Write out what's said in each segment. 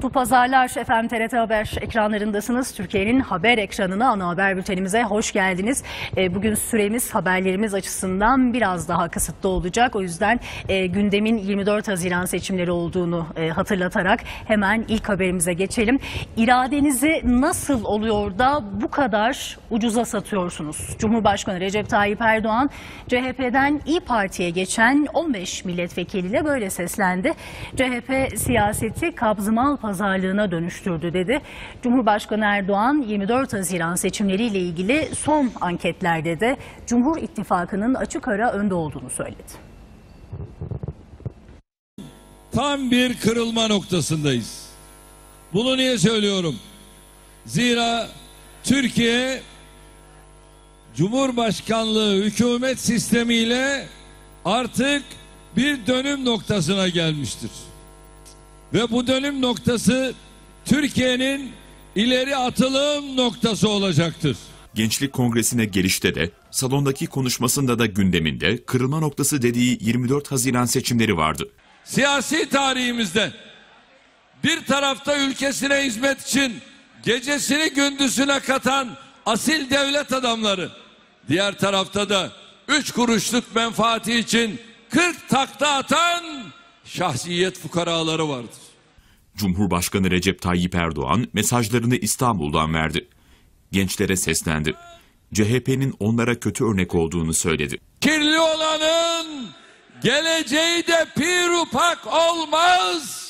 Mutlu pazarlar efendim TRT Haber ekranlarındasınız. Türkiye'nin haber ekranına ana haber bültenimize hoş geldiniz. E, bugün süremiz haberlerimiz açısından biraz daha kısıtlı olacak. O yüzden e, gündemin 24 Haziran seçimleri olduğunu e, hatırlatarak hemen ilk haberimize geçelim. İradenizi nasıl oluyor da bu kadar ucuza satıyorsunuz? Cumhurbaşkanı Recep Tayyip Erdoğan CHP'den İyi Parti'ye geçen 15 milletvekiliyle böyle seslendi. CHP siyaseti kabzımal pazarlar pazarlığına dönüştürdü dedi. Cumhurbaşkanı Erdoğan 24 Haziran seçimleriyle ilgili son anketlerde de Cumhur İttifakı'nın açık ara önde olduğunu söyledi. Tam bir kırılma noktasındayız. Bunu niye söylüyorum? Zira Türkiye Cumhurbaşkanlığı hükümet sistemiyle artık bir dönüm noktasına gelmiştir ve bu dönüm noktası Türkiye'nin ileri atılım noktası olacaktır. Gençlik Kongresi'ne gelişte de, salondaki konuşmasında da gündeminde kırılma noktası dediği 24 Haziran seçimleri vardı. Siyasi tarihimizde bir tarafta ülkesine hizmet için gecesini gündüzüne katan asil devlet adamları, diğer tarafta da üç kuruşluk menfaati için 40 takla atan şahsiyet fukaraları vardır. Cumhurbaşkanı Recep Tayyip Erdoğan mesajlarını İstanbul'dan verdi. Gençlere seslendi. CHP'nin onlara kötü örnek olduğunu söyledi. Kirli olanın geleceği de pirupak olmaz.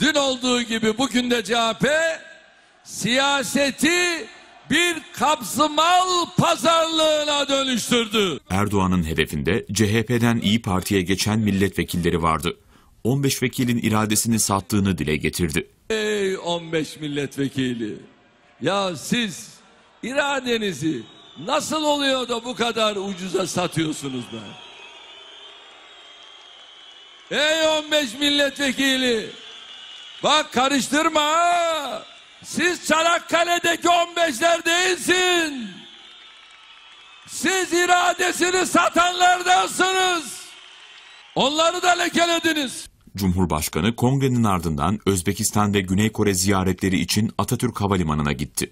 Dün olduğu gibi bugün de CHP siyaseti bir kapsımal pazarlığına dönüştürdü. Erdoğan'ın hedefinde CHP'den İyi Parti'ye geçen milletvekilleri vardı. 15 vekilin iradesini sattığını dile getirdi. Ey 15 milletvekili! Ya siz iradenizi nasıl oluyor da bu kadar ucuza satıyorsunuz da? Ey 15 milletvekili! Bak karıştırma ha! Siz Çanakkale'deki 15'ler değilsin. Siz iradesini satanlardansınız. Onları da lekelediniz. Cumhurbaşkanı kongrenin ardından Özbekistan ve Güney Kore ziyaretleri için Atatürk Havalimanı'na gitti.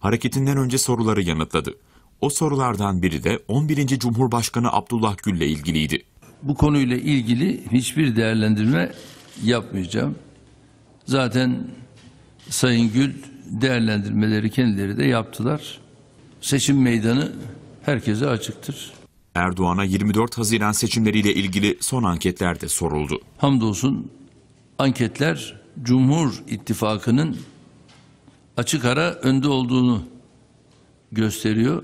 Hareketinden önce soruları yanıtladı. O sorulardan biri de 11. Cumhurbaşkanı Abdullah Gül'le ilgiliydi. Bu konuyla ilgili hiçbir değerlendirme yapmayacağım. Zaten Sayın Gül değerlendirmeleri kendileri de yaptılar. Seçim meydanı herkese açıktır. Erdoğan'a 24 Haziran seçimleriyle ilgili son anketler de soruldu. Hamdolsun anketler Cumhur İttifakı'nın açık ara önde olduğunu gösteriyor.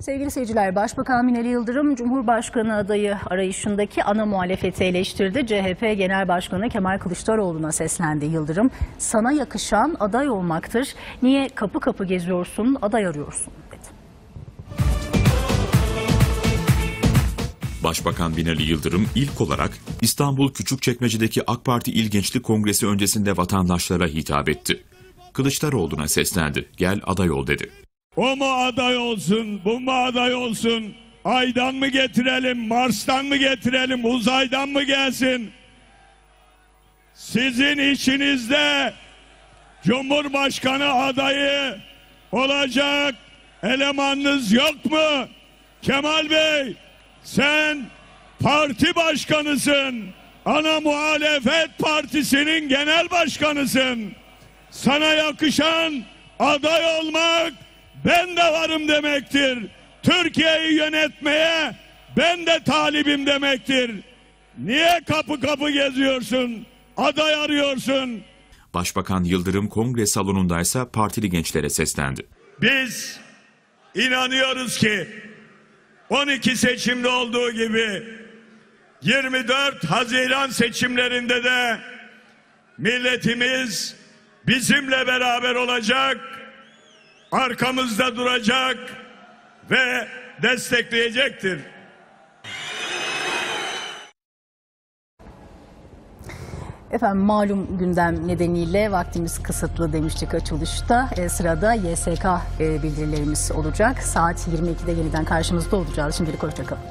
Sevgili seyirciler, Başbakan Binali Yıldırım, Cumhurbaşkanı adayı arayışındaki ana muhalefeti eleştirdi. CHP Genel Başkanı Kemal Kılıçdaroğlu'na seslendi Yıldırım. Sana yakışan aday olmaktır. Niye kapı kapı geziyorsun, aday arıyorsun? Başbakan Binali Yıldırım ilk olarak İstanbul Küçükçekmece'deki AK Parti İl Gençlik Kongresi öncesinde vatandaşlara hitap etti. Kılıçdaroğlu'na seslendi, gel aday ol dedi. O mu aday olsun, bu mu aday olsun? Aydan mı getirelim, Mars'tan mı getirelim, uzaydan mı gelsin? Sizin içinizde Cumhurbaşkanı adayı olacak elemanınız yok mu? Kemal Bey sen parti başkanısın. Ana muhalefet partisinin genel başkanısın. Sana yakışan aday olmak ben de varım demektir. Türkiye'yi yönetmeye ben de talibim demektir. Niye kapı kapı geziyorsun? Aday arıyorsun. Başbakan Yıldırım kongre salonundaysa partili gençlere seslendi. Biz inanıyoruz ki 12 seçimde olduğu gibi 24 Haziran seçimlerinde de milletimiz bizimle beraber olacak arkamızda duracak ve destekleyecektir. Efendim malum gündem nedeniyle vaktimiz kısıtlı demiştik açılışta. E, sırada YSK e, bildirilerimiz olacak. Saat 22'de yeniden karşımızda olacağız. Şimdilik hoşçakalın.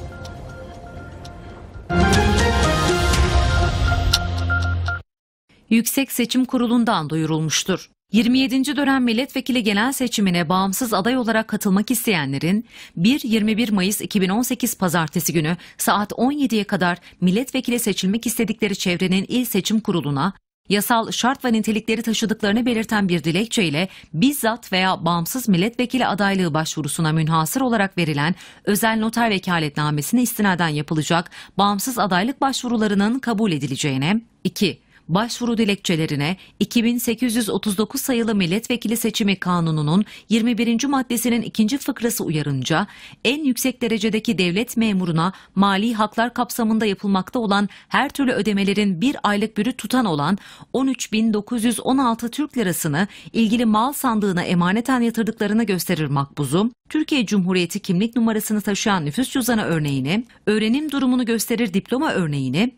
Yüksek Seçim Kurulu'ndan duyurulmuştur. 27. dönem milletvekili genel seçimine bağımsız aday olarak katılmak isteyenlerin 1-21 Mayıs 2018 pazartesi günü saat 17'ye kadar milletvekili seçilmek istedikleri çevrenin il seçim kuruluna yasal şart ve nitelikleri taşıdıklarını belirten bir dilekçe ile bizzat veya bağımsız milletvekili adaylığı başvurusuna münhasır olarak verilen özel noter vekaletnamesine istinaden yapılacak bağımsız adaylık başvurularının kabul edileceğine 2 başvuru dilekçelerine 2839 sayılı milletvekili seçimi kanununun 21. maddesinin ikinci fıkrası uyarınca en yüksek derecedeki devlet memuruna mali haklar kapsamında yapılmakta olan her türlü ödemelerin bir aylık bürüt tutan olan 13.916 Türk lirasını ilgili mal sandığına emaneten yatırdıklarını gösterir makbuzu, Türkiye Cumhuriyeti kimlik numarasını taşıyan nüfus cüzdanı örneğini, öğrenim durumunu gösterir diploma örneğini,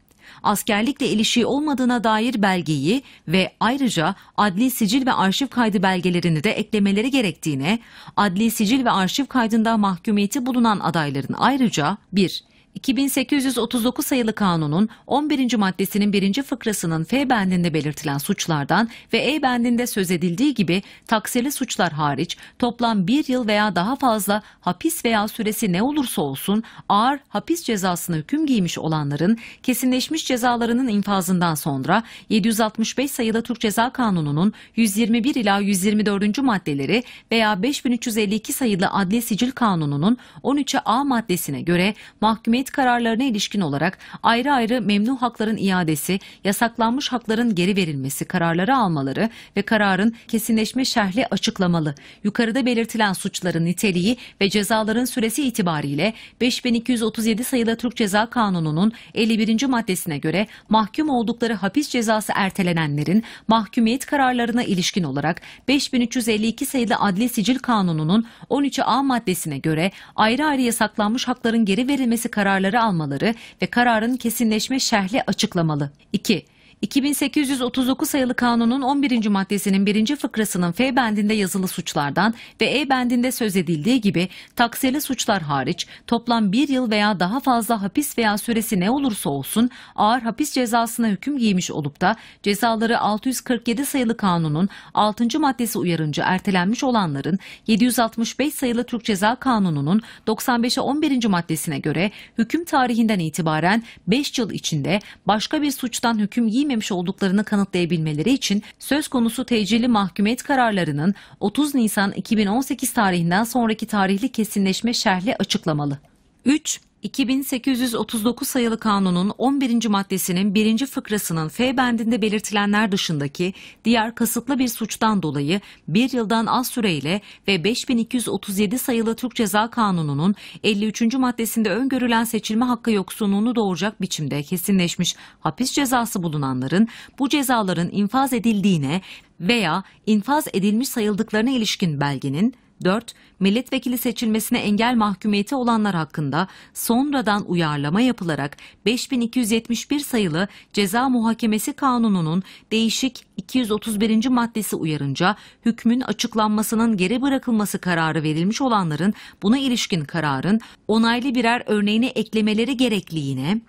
askerlikle ilişiği olmadığına dair belgeyi ve ayrıca adli sicil ve arşiv kaydı belgelerini de eklemeleri gerektiğine, adli sicil ve arşiv kaydında mahkumiyeti bulunan adayların ayrıca 1. 2839 sayılı kanunun 11. maddesinin 1. fıkrasının F bendinde belirtilen suçlardan ve E bendinde söz edildiği gibi taksirli suçlar hariç toplam 1 yıl veya daha fazla hapis veya süresi ne olursa olsun ağır hapis cezasına hüküm giymiş olanların kesinleşmiş cezalarının infazından sonra 765 sayılı Türk Ceza Kanunu'nun 121 ila 124. maddeleri veya 5352 sayılı Adli Sicil Kanunu'nun 13'e A maddesine göre mahkume Cumhuriyet kararlarına ilişkin olarak ayrı ayrı memnun hakların iadesi, yasaklanmış hakların geri verilmesi kararları almaları ve kararın kesinleşme şerhli açıklamalı. Yukarıda belirtilen suçların niteliği ve cezaların süresi itibariyle 5237 sayılı Türk Ceza Kanunu'nun 51. maddesine göre mahkum oldukları hapis cezası ertelenenlerin mahkumiyet kararlarına ilişkin olarak 5352 sayılı Adli Sicil Kanunu'nun 13A maddesine göre ayrı ayrı yasaklanmış hakların geri verilmesi kararı kararları almaları ve kararın kesinleşme şerhli açıklamalı. 2. 2839 sayılı kanunun 11. maddesinin 1. fıkrasının F bendinde yazılı suçlardan ve E bendinde söz edildiği gibi takseli suçlar hariç toplam 1 yıl veya daha fazla hapis veya süresi ne olursa olsun ağır hapis cezasına hüküm giymiş olup da cezaları 647 sayılı kanunun 6. maddesi uyarınca ertelenmiş olanların 765 sayılı Türk Ceza Kanunu'nun 95'e 11. maddesine göre hüküm tarihinden itibaren 5 yıl içinde başka bir suçtan hüküm giymiş giymemiş olduklarını kanıtlayabilmeleri için söz konusu tecilli mahkumiyet kararlarının 30 Nisan 2018 tarihinden sonraki tarihli kesinleşme şerhli açıklamalı. 3. 2839 sayılı kanunun 11. maddesinin 1. fıkrasının F bendinde belirtilenler dışındaki diğer kasıtlı bir suçtan dolayı 1 yıldan az süreyle ve 5237 sayılı Türk Ceza Kanunu'nun 53. maddesinde öngörülen seçilme hakkı yoksunluğunu doğuracak biçimde kesinleşmiş hapis cezası bulunanların bu cezaların infaz edildiğine veya infaz edilmiş sayıldıklarına ilişkin belgenin 4 milletvekili seçilmesine engel mahkumiyeti olanlar hakkında sonradan uyarlama yapılarak 5271 sayılı Ceza Muhakemesi Kanunu'nun değişik 231. maddesi uyarınca hükmün açıklanmasının geri bırakılması kararı verilmiş olanların buna ilişkin kararın onaylı birer örneğini eklemeleri gerekliğine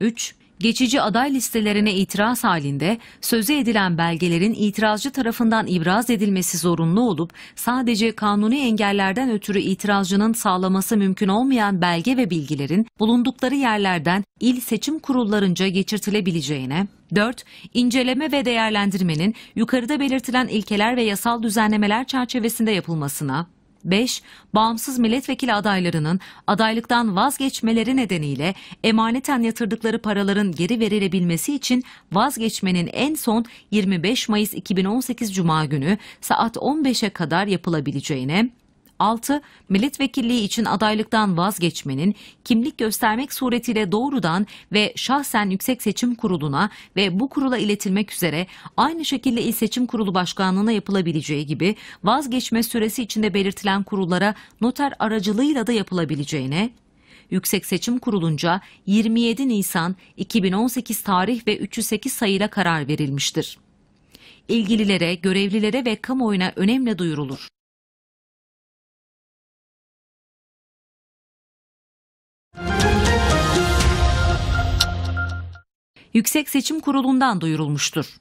3 geçici aday listelerine itiraz halinde sözü edilen belgelerin itirazcı tarafından ibraz edilmesi zorunlu olup sadece kanuni engellerden ötürü itirazcının sağlaması mümkün olmayan belge ve bilgilerin bulundukları yerlerden il seçim kurullarınca geçirtilebileceğine, 4. İnceleme ve değerlendirmenin yukarıda belirtilen ilkeler ve yasal düzenlemeler çerçevesinde yapılmasına, 5. Bağımsız milletvekili adaylarının adaylıktan vazgeçmeleri nedeniyle emaneten yatırdıkları paraların geri verilebilmesi için vazgeçmenin en son 25 Mayıs 2018 Cuma günü saat 15'e kadar yapılabileceğine, 6. Milletvekilliği için adaylıktan vazgeçmenin kimlik göstermek suretiyle doğrudan ve şahsen Yüksek Seçim Kurulu'na ve bu kurula iletilmek üzere aynı şekilde İl Seçim Kurulu Başkanlığı'na yapılabileceği gibi vazgeçme süresi içinde belirtilen kurullara noter aracılığıyla da yapılabileceğine, Yüksek Seçim Kurulu'nca 27 Nisan 2018 tarih ve 308 sayıyla karar verilmiştir. İlgililere, görevlilere ve kamuoyuna önemli duyurulur. Yüksek Seçim Kurulu'ndan duyurulmuştur.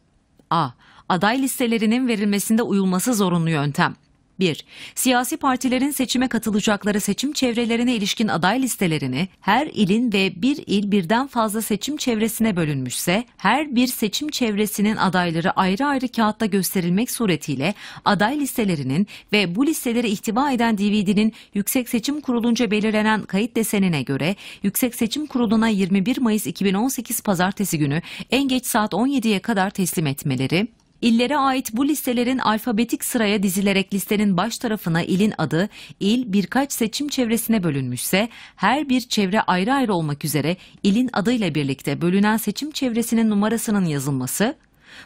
A. Aday listelerinin verilmesinde uyulması zorunlu yöntem. 1. Siyasi partilerin seçime katılacakları seçim çevrelerine ilişkin aday listelerini her ilin ve bir il birden fazla seçim çevresine bölünmüşse her bir seçim çevresinin adayları ayrı ayrı kağıtta gösterilmek suretiyle aday listelerinin ve bu listeleri ihtiva eden DVD'nin Yüksek Seçim Kurulu'nca belirlenen kayıt desenine göre Yüksek Seçim Kurulu'na 21 Mayıs 2018 Pazartesi günü en geç saat 17'ye kadar teslim etmeleri, İllere ait bu listelerin alfabetik sıraya dizilerek listenin baş tarafına ilin adı, il birkaç seçim çevresine bölünmüşse her bir çevre ayrı ayrı olmak üzere ilin adıyla birlikte bölünen seçim çevresinin numarasının yazılması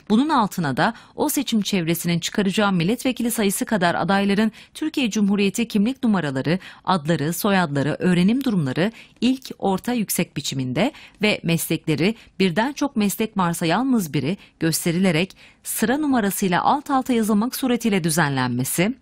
bunun altına da o seçim çevresinin çıkaracağı milletvekili sayısı kadar adayların Türkiye Cumhuriyeti kimlik numaraları, adları, soyadları, öğrenim durumları ilk, orta, yüksek biçiminde ve meslekleri birden çok meslek varsa yalnız biri gösterilerek sıra numarasıyla alt alta yazılmak suretiyle düzenlenmesi,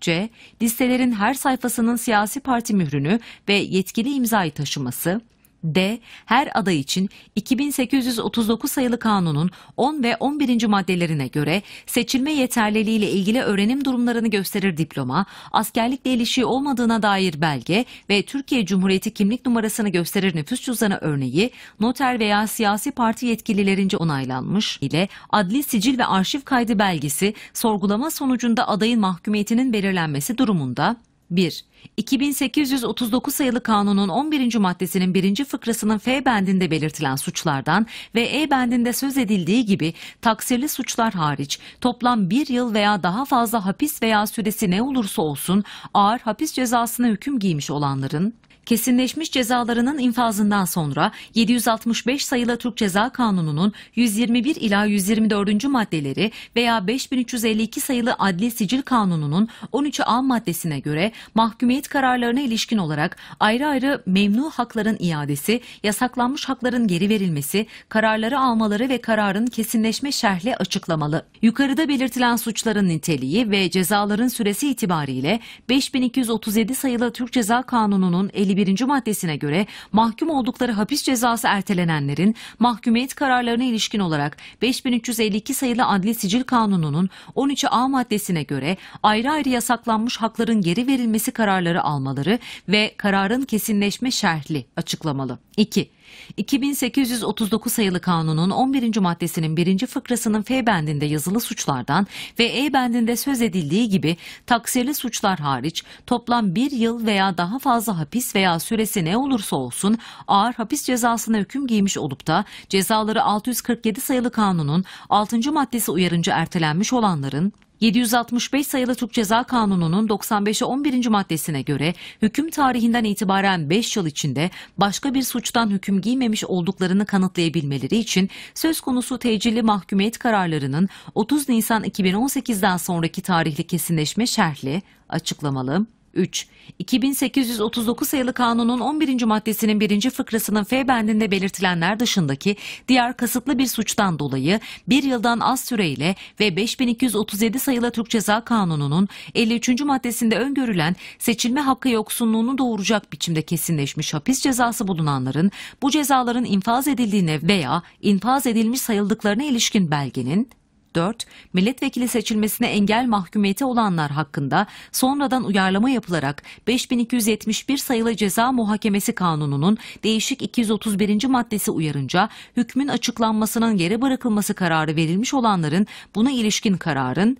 C. Listelerin her sayfasının siyasi parti mührünü ve yetkili imzayı taşıması, D. Her aday için 2839 sayılı kanunun 10 ve 11. maddelerine göre seçilme yeterliliği ile ilgili öğrenim durumlarını gösterir diploma, askerlikle ilişiği olmadığına dair belge ve Türkiye Cumhuriyeti kimlik numarasını gösterir nüfus cüzdanı örneği noter veya siyasi parti yetkililerince onaylanmış ile adli sicil ve arşiv kaydı belgesi sorgulama sonucunda adayın mahkumiyetinin belirlenmesi durumunda 1. 2839 sayılı kanunun 11. maddesinin 1. fıkrasının F bendinde belirtilen suçlardan ve E bendinde söz edildiği gibi taksirli suçlar hariç toplam 1 yıl veya daha fazla hapis veya süresi ne olursa olsun ağır hapis cezasına hüküm giymiş olanların kesinleşmiş cezalarının infazından sonra 765 sayılı Türk Ceza Kanunu'nun 121 ila 124. maddeleri veya 5352 sayılı Adli Sicil Kanunu'nun 13. A maddesine göre mahkumiyet kararlarına ilişkin olarak ayrı ayrı memnu hakların iadesi, yasaklanmış hakların geri verilmesi, kararları almaları ve kararın kesinleşme şerhle açıklamalı. Yukarıda belirtilen suçların niteliği ve cezaların süresi itibariyle 5237 sayılı Türk Ceza Kanunu'nun 50 51. maddesine göre mahkum oldukları hapis cezası ertelenenlerin mahkumiyet kararlarına ilişkin olarak 5352 sayılı Adli Sicil Kanunu'nun 13A maddesine göre ayrı ayrı yasaklanmış hakların geri verilmesi kararları almaları ve kararın kesinleşme şerhli açıklamalı. 2. 2839 sayılı kanunun 11. maddesinin 1. fıkrasının F bendinde yazılı suçlardan ve E bendinde söz edildiği gibi taksirli suçlar hariç toplam bir yıl veya daha fazla hapis veya süresi ne olursa olsun ağır hapis cezasına hüküm giymiş olup da cezaları 647 sayılı kanunun 6. maddesi uyarınca ertelenmiş olanların 765 sayılı Türk Ceza Kanunu'nun 95'e 11. maddesine göre hüküm tarihinden itibaren 5 yıl içinde başka bir suçtan hüküm giymemiş olduklarını kanıtlayabilmeleri için söz konusu tecilli mahkumiyet kararlarının 30 Nisan 2018'den sonraki tarihli kesinleşme şerhli, açıklamalı, 3. 2839 sayılı kanunun 11. maddesinin 1. fıkrasının F bendinde belirtilenler dışındaki diğer kasıtlı bir suçtan dolayı 1 yıldan az süreyle ve 5237 sayılı Türk Ceza Kanunu'nun 53. maddesinde öngörülen seçilme hakkı yoksunluğunu doğuracak biçimde kesinleşmiş hapis cezası bulunanların bu cezaların infaz edildiğine veya infaz edilmiş sayıldıklarına ilişkin belgenin 4, milletvekili seçilmesine engel mahkumiyeti olanlar hakkında sonradan uyarlama yapılarak 5271 sayılı ceza muhakemesi kanununun değişik 231. maddesi uyarınca hükmün açıklanmasının geri bırakılması kararı verilmiş olanların buna ilişkin kararın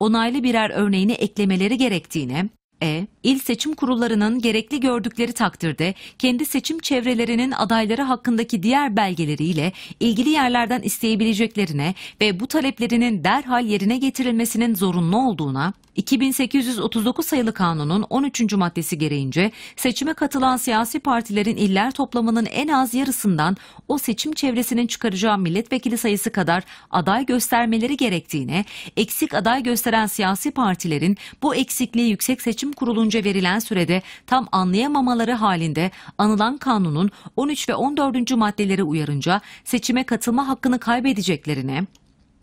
onaylı birer örneğini eklemeleri gerektiğine, e, il seçim kurullarının gerekli gördükleri takdirde kendi seçim çevrelerinin adayları hakkındaki diğer belgeleriyle ilgili yerlerden isteyebileceklerine ve bu taleplerinin derhal yerine getirilmesinin zorunlu olduğuna, 2839 sayılı kanunun 13. maddesi gereğince seçime katılan siyasi partilerin iller toplamının en az yarısından o seçim çevresinin çıkaracağı milletvekili sayısı kadar aday göstermeleri gerektiğine, eksik aday gösteren siyasi partilerin bu eksikliği Yüksek Seçim Kurulu'nca verilen sürede tam anlayamamaları halinde anılan kanunun 13 ve 14. maddeleri uyarınca seçime katılma hakkını kaybedeceklerine,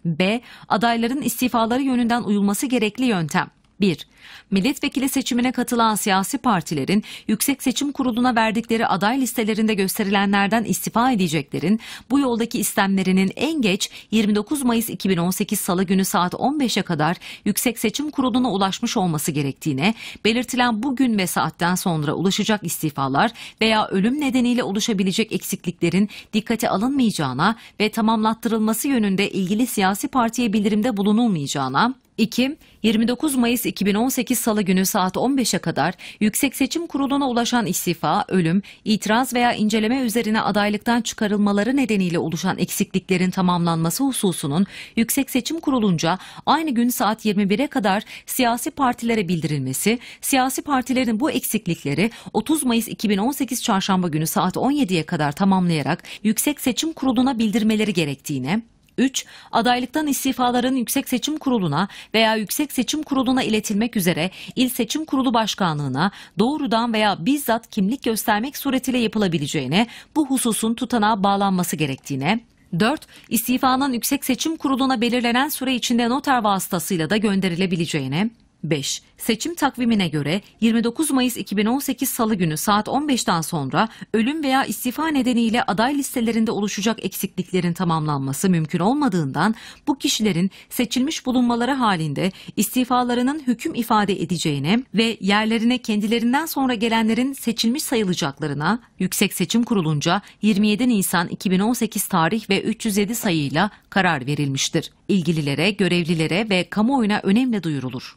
B. Adayların istifaları yönünden uyulması gerekli yöntem. 1. Milletvekili seçimine katılan siyasi partilerin Yüksek Seçim Kurulu'na verdikleri aday listelerinde gösterilenlerden istifa edeceklerin bu yoldaki istemlerinin en geç 29 Mayıs 2018 Salı günü saat 15'e kadar Yüksek Seçim Kurulu'na ulaşmış olması gerektiğine, belirtilen bu gün ve saatten sonra ulaşacak istifalar veya ölüm nedeniyle oluşabilecek eksikliklerin dikkate alınmayacağına ve tamamlattırılması yönünde ilgili siyasi partiye bildirimde bulunulmayacağına, 2. 29 Mayıs 2018 Salı günü saat 15'e kadar Yüksek Seçim Kurulu'na ulaşan istifa, ölüm, itiraz veya inceleme üzerine adaylıktan çıkarılmaları nedeniyle oluşan eksikliklerin tamamlanması hususunun Yüksek Seçim Kurulu'nca aynı gün saat 21'e kadar siyasi partilere bildirilmesi, siyasi partilerin bu eksiklikleri 30 Mayıs 2018 Çarşamba günü saat 17'ye kadar tamamlayarak Yüksek Seçim Kurulu'na bildirmeleri gerektiğine, 3. Adaylıktan istifaların Yüksek Seçim Kurulu'na veya Yüksek Seçim Kurulu'na iletilmek üzere İl Seçim Kurulu Başkanlığı'na doğrudan veya bizzat kimlik göstermek suretiyle yapılabileceğine, bu hususun tutanağa bağlanması gerektiğine, 4. İstifanın Yüksek Seçim Kurulu'na belirlenen süre içinde noter vasıtasıyla da gönderilebileceğine, 5. Seçim takvimine göre 29 Mayıs 2018 Salı günü saat 15'ten sonra ölüm veya istifa nedeniyle aday listelerinde oluşacak eksikliklerin tamamlanması mümkün olmadığından bu kişilerin seçilmiş bulunmaları halinde istifalarının hüküm ifade edeceğine ve yerlerine kendilerinden sonra gelenlerin seçilmiş sayılacaklarına Yüksek Seçim Kurulu'nca 27 Nisan 2018 tarih ve 307 sayıyla karar verilmiştir. İlgililere, görevlilere ve kamuoyuna önemli duyurulur.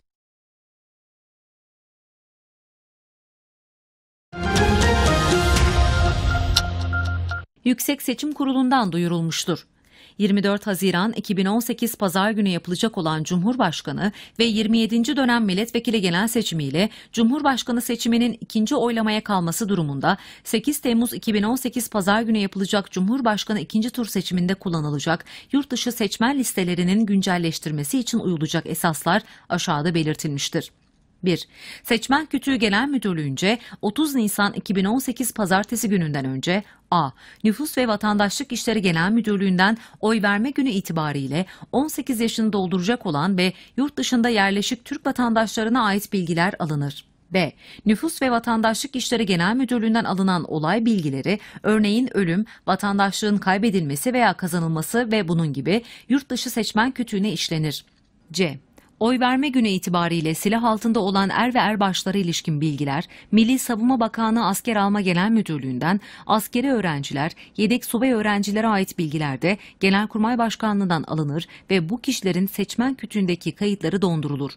Yüksek Seçim Kurulu'ndan duyurulmuştur. 24 Haziran 2018 pazar günü yapılacak olan Cumhurbaşkanı ve 27. dönem milletvekili genel seçimiyle Cumhurbaşkanı seçiminin ikinci oylamaya kalması durumunda 8 Temmuz 2018 pazar günü yapılacak Cumhurbaşkanı ikinci tur seçiminde kullanılacak Yurt dışı seçmen listelerinin güncelleştirmesi için uyulacak esaslar aşağıda belirtilmiştir. 1. Seçmen kütüğü genel müdürlüğünce 30 Nisan 2018 pazartesi gününden önce A. Nüfus ve Vatandaşlık İşleri Genel Müdürlüğü'nden oy verme günü itibariyle 18 yaşını dolduracak olan ve yurt dışında yerleşik Türk vatandaşlarına ait bilgiler alınır. B. Nüfus ve Vatandaşlık İşleri Genel Müdürlüğü'nden alınan olay bilgileri, örneğin ölüm, vatandaşlığın kaybedilmesi veya kazanılması ve bunun gibi yurt dışı seçmen kütüğüne işlenir. C. Oy verme günü itibariyle silah altında olan er ve erbaşlara ilişkin bilgiler, Milli Savunma Bakanı Asker Alma Genel Müdürlüğü'nden askeri öğrenciler, yedek subay öğrencilere ait bilgiler de Genelkurmay Başkanlığı'ndan alınır ve bu kişilerin seçmen kütüğündeki kayıtları dondurulur.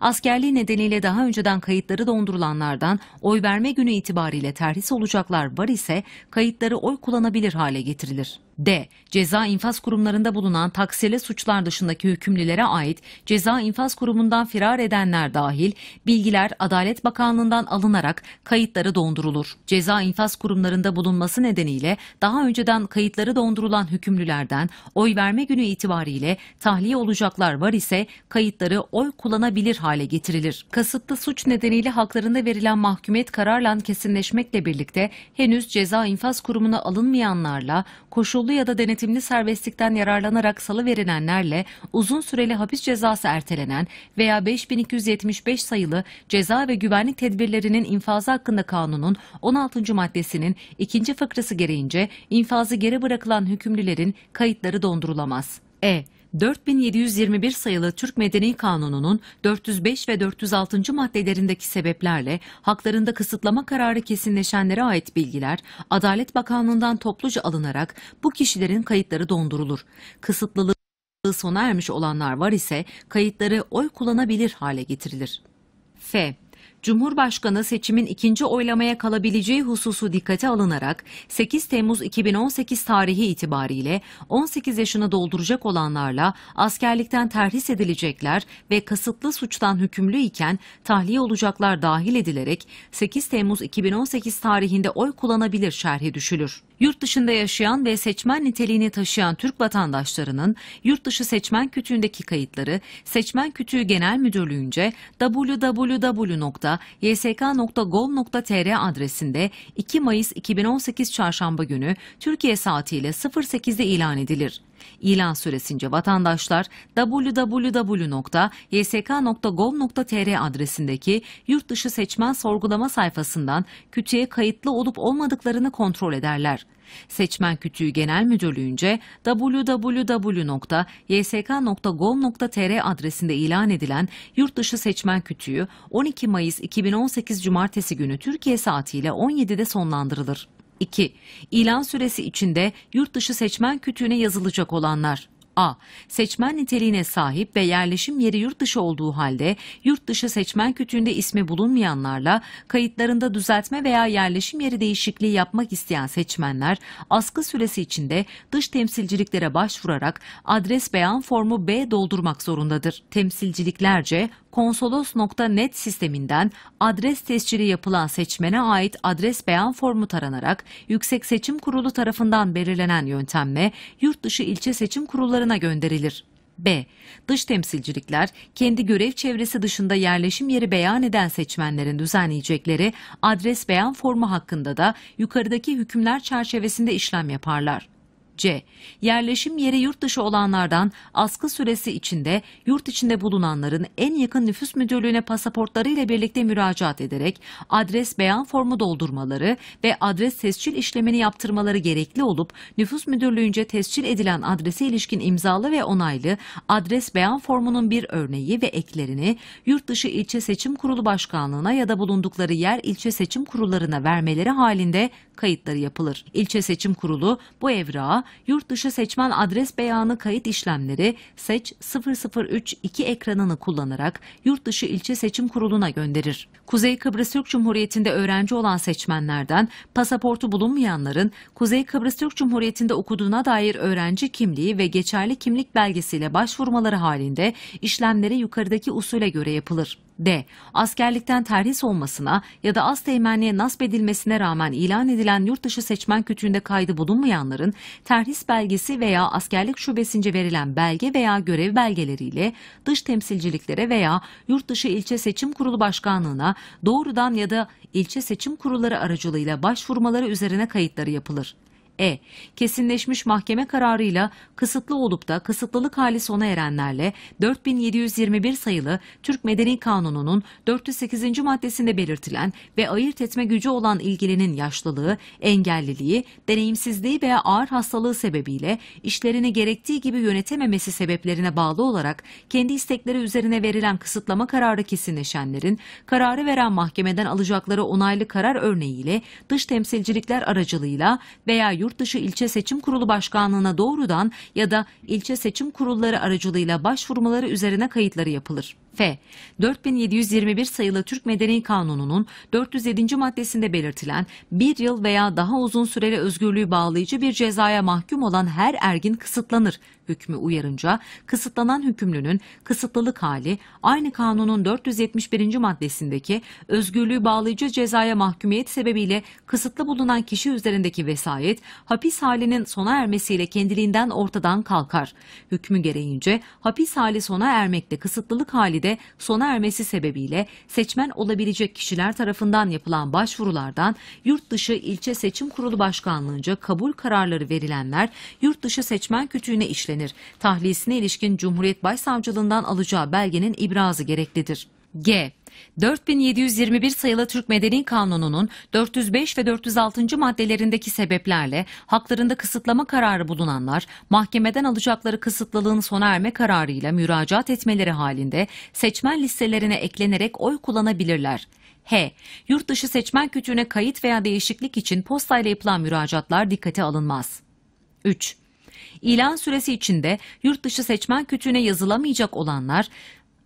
Askerliği nedeniyle daha önceden kayıtları dondurulanlardan oy verme günü itibariyle terhis olacaklar var ise kayıtları oy kullanabilir hale getirilir. D. Ceza infaz kurumlarında bulunan taksile suçlar dışındaki hükümlülere ait ceza infaz kurumundan firar edenler dahil bilgiler Adalet Bakanlığı'ndan alınarak kayıtları dondurulur. Ceza infaz kurumlarında bulunması nedeniyle daha önceden kayıtları dondurulan hükümlülerden oy verme günü itibariyle tahliye olacaklar var ise kayıtları oy kullanabilir erişilebilir hale getirilir. Kasıtlı suç nedeniyle haklarında verilen mahkumiyet kararla kesinleşmekle birlikte henüz ceza infaz kurumuna alınmayanlarla, koşullu ya da denetimli serbestlikten yararlanarak salı verilenlerle uzun süreli hapis cezası ertelenen veya 5275 sayılı ceza ve güvenlik tedbirlerinin infazı hakkında kanunun 16. maddesinin 2. fıkrası gereğince infazı geri bırakılan hükümlülerin kayıtları dondurulamaz. E. 4721 sayılı Türk Medeni Kanunu'nun 405 ve 406. maddelerindeki sebeplerle haklarında kısıtlama kararı kesinleşenlere ait bilgiler Adalet Bakanlığı'ndan topluca alınarak bu kişilerin kayıtları dondurulur. Kısıtlılığı sona ermiş olanlar var ise kayıtları oy kullanabilir hale getirilir. F. Cumhurbaşkanı seçimin ikinci oylamaya kalabileceği hususu dikkate alınarak 8 Temmuz 2018 tarihi itibariyle 18 yaşını dolduracak olanlarla askerlikten terhis edilecekler ve kasıtlı suçtan hükümlü iken tahliye olacaklar dahil edilerek 8 Temmuz 2018 tarihinde oy kullanabilir şerhi düşülür. Yurt dışında yaşayan ve seçmen niteliğini taşıyan Türk vatandaşlarının yurt dışı seçmen kütüğündeki kayıtları Seçmen Kütüğü Genel Müdürlüğü'nce www.ysk.gov.tr adresinde 2 Mayıs 2018 Çarşamba günü Türkiye saatiyle 08'de ilan edilir. İlan süresince vatandaşlar www.ysk.gov.tr adresindeki yurt dışı seçmen sorgulama sayfasından kütüğe kayıtlı olup olmadıklarını kontrol ederler. Seçmen Kütüğü Genel Müdürlüğü'nce www.ysk.gov.tr adresinde ilan edilen yurt dışı seçmen kütüğü 12 Mayıs 2018 Cumartesi günü Türkiye saatiyle 17'de sonlandırılır. 2. İlan süresi içinde yurt dışı seçmen kütüğüne yazılacak olanlar. A. Seçmen niteliğine sahip ve yerleşim yeri yurt dışı olduğu halde yurt dışı seçmen kütüğünde ismi bulunmayanlarla kayıtlarında düzeltme veya yerleşim yeri değişikliği yapmak isteyen seçmenler askı süresi içinde dış temsilciliklere başvurarak adres beyan formu B doldurmak zorundadır. Temsilciliklerce konsolos.net sisteminden adres tescili yapılan seçmene ait adres beyan formu taranarak Yüksek Seçim Kurulu tarafından belirlenen yöntemle yurt dışı ilçe seçim kurullarına gönderilir. B. Dış temsilcilikler kendi görev çevresi dışında yerleşim yeri beyan eden seçmenlerin düzenleyecekleri adres beyan formu hakkında da yukarıdaki hükümler çerçevesinde işlem yaparlar. C. Yerleşim yeri yurt dışı olanlardan askı süresi içinde yurt içinde bulunanların en yakın nüfus müdürlüğüne pasaportları ile birlikte müracaat ederek adres beyan formu doldurmaları ve adres tescil işlemini yaptırmaları gerekli olup nüfus müdürlüğünce tescil edilen adrese ilişkin imzalı ve onaylı adres beyan formunun bir örneği ve eklerini yurt dışı ilçe seçim kurulu başkanlığına ya da bulundukları yer ilçe seçim kurullarına vermeleri halinde kayıtları yapılır. İlçe seçim kurulu bu evrağı yurt dışı seçmen adres beyanı kayıt işlemleri seç 003-2 ekranını kullanarak yurt dışı ilçe seçim kuruluna gönderir. Kuzey Kıbrıs Türk Cumhuriyeti'nde öğrenci olan seçmenlerden pasaportu bulunmayanların Kuzey Kıbrıs Türk Cumhuriyeti'nde okuduğuna dair öğrenci kimliği ve geçerli kimlik belgesiyle başvurmaları halinde işlemleri yukarıdaki usule göre yapılır. D. Askerlikten terhis olmasına ya da az teğmenliğe nasp edilmesine rağmen ilan edilen yurt dışı seçmen kütüğünde kaydı bulunmayanların terhis belgesi veya askerlik şubesince verilen belge veya görev belgeleriyle dış temsilciliklere veya yurt dışı ilçe seçim kurulu başkanlığına doğrudan ya da ilçe seçim kurulları aracılığıyla başvurmaları üzerine kayıtları yapılır. E. Kesinleşmiş mahkeme kararıyla kısıtlı olup da kısıtlılık hali sona erenlerle 4721 sayılı Türk Medeni Kanunu'nun 408. maddesinde belirtilen ve ayırt etme gücü olan ilgilinin yaşlılığı, engelliliği, deneyimsizliği veya ağır hastalığı sebebiyle işlerini gerektiği gibi yönetememesi sebeplerine bağlı olarak kendi istekleri üzerine verilen kısıtlama kararı kesinleşenlerin kararı veren mahkemeden alacakları onaylı karar örneğiyle dış temsilcilikler aracılığıyla veya yurt yurtdışı ilçe seçim kurulu başkanlığına doğrudan ya da ilçe seçim kurulları aracılığıyla başvurmaları üzerine kayıtları yapılır. F. 4721 sayılı Türk Medeni Kanunu'nun 407. maddesinde belirtilen bir yıl veya daha uzun süreli özgürlüğü bağlayıcı bir cezaya mahkum olan her ergin kısıtlanır hükmü uyarınca kısıtlanan hükümlünün kısıtlılık hali aynı kanunun 471. maddesindeki özgürlüğü bağlayıcı cezaya mahkumiyet sebebiyle kısıtlı bulunan kişi üzerindeki vesayet hapis halinin sona ermesiyle kendiliğinden ortadan kalkar. Hükmü gereğince hapis hali sona ermekte kısıtlılık hali de dönemde sona ermesi sebebiyle seçmen olabilecek kişiler tarafından yapılan başvurulardan yurt dışı ilçe seçim kurulu başkanlığınca kabul kararları verilenler yurt dışı seçmen kütüğüne işlenir. Tahliyesine ilişkin Cumhuriyet Başsavcılığından alacağı belgenin ibrazı gereklidir. G. 4721 sayılı Türk Medeni Kanunu'nun 405 ve 406. maddelerindeki sebeplerle haklarında kısıtlama kararı bulunanlar mahkemeden alacakları kısıtlılığın sona erme kararıyla müracaat etmeleri halinde seçmen listelerine eklenerek oy kullanabilirler. H. Yurt dışı seçmen kütüğüne kayıt veya değişiklik için postayla yapılan müracaatlar dikkate alınmaz. 3. İlan süresi içinde yurt dışı seçmen kütüğüne yazılamayacak olanlar